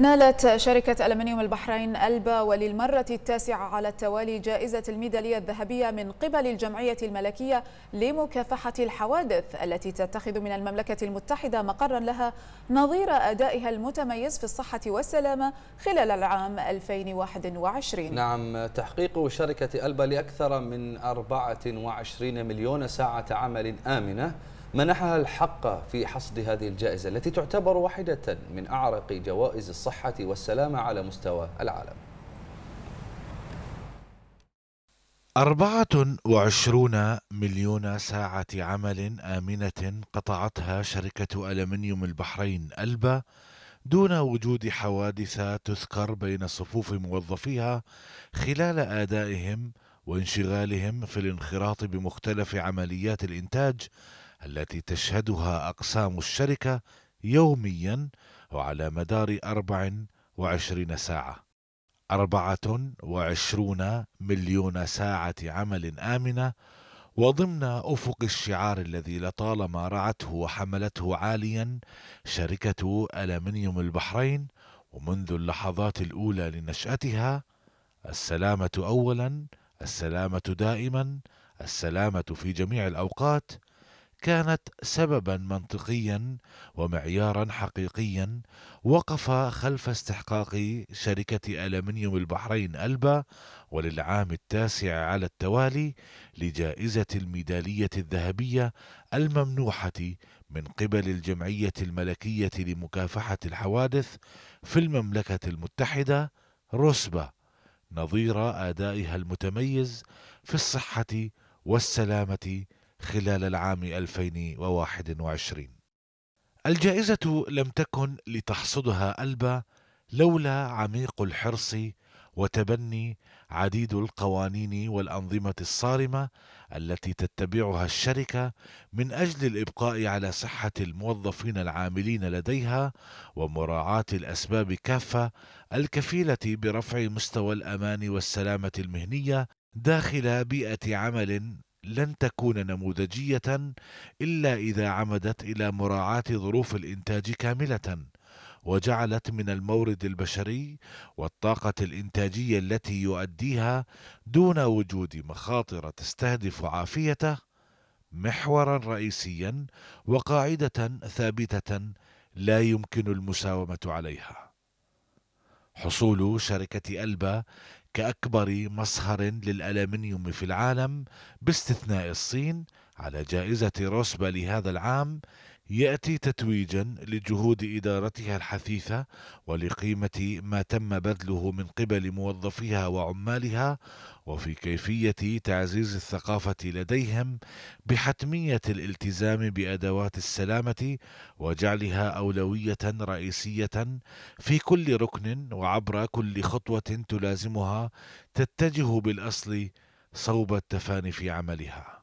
نالت شركة ألمنيوم البحرين ألبا وللمرة التاسعة على التوالي جائزة الميدالية الذهبية من قبل الجمعية الملكية لمكافحة الحوادث التي تتخذ من المملكة المتحدة مقرا لها نظير أدائها المتميز في الصحة والسلامة خلال العام 2021 نعم تحقيق شركة ألبا لأكثر من 24 مليون ساعة عمل آمنة منحها الحق في حصد هذه الجائزة التي تعتبر واحدة من أعرق جوائز الصحة والسلامة على مستوى العالم أربعة وعشرون مليون ساعة عمل آمنة قطعتها شركة ألمنيوم البحرين ألبا دون وجود حوادث تذكر بين صفوف موظفيها خلال أدائهم وانشغالهم في الانخراط بمختلف عمليات الإنتاج التي تشهدها أقسام الشركة يوميا وعلى مدار 24 ساعة 24 مليون ساعة عمل آمنة وضمن أفق الشعار الذي لطالما رعته وحملته عاليا شركة ألمنيوم البحرين ومنذ اللحظات الأولى لنشأتها السلامة أولا السلامة دائما السلامة في جميع الأوقات كانت سببا منطقيا ومعيارا حقيقيا وقف خلف استحقاق شركة ألمنيوم البحرين ألبا وللعام التاسع على التوالي لجائزة الميدالية الذهبية الممنوحة من قبل الجمعية الملكية لمكافحة الحوادث في المملكة المتحدة رسبة نظير أدائها المتميز في الصحة والسلامة خلال العام 2021 الجائزة لم تكن لتحصدها ألبا لولا عميق الحرص وتبني عديد القوانين والأنظمة الصارمة التي تتبعها الشركة من أجل الإبقاء على صحة الموظفين العاملين لديها ومراعاة الأسباب كافة الكفيلة برفع مستوى الأمان والسلامة المهنية داخل بيئة عمل لن تكون نموذجية إلا إذا عمدت إلى مراعاة ظروف الإنتاج كاملة وجعلت من المورد البشري والطاقة الإنتاجية التي يؤديها دون وجود مخاطر تستهدف عافيته محورا رئيسيا وقاعدة ثابتة لا يمكن المساومة عليها حصول شركة ألبا كأكبر مصهر للألمنيوم في العالم باستثناء الصين على جائزة روسبا لهذا العام ياتي تتويجا لجهود ادارتها الحثيثه ولقيمه ما تم بذله من قبل موظفيها وعمالها وفي كيفيه تعزيز الثقافه لديهم بحتميه الالتزام بادوات السلامه وجعلها اولويه رئيسيه في كل ركن وعبر كل خطوه تلازمها تتجه بالاصل صوب التفاني في عملها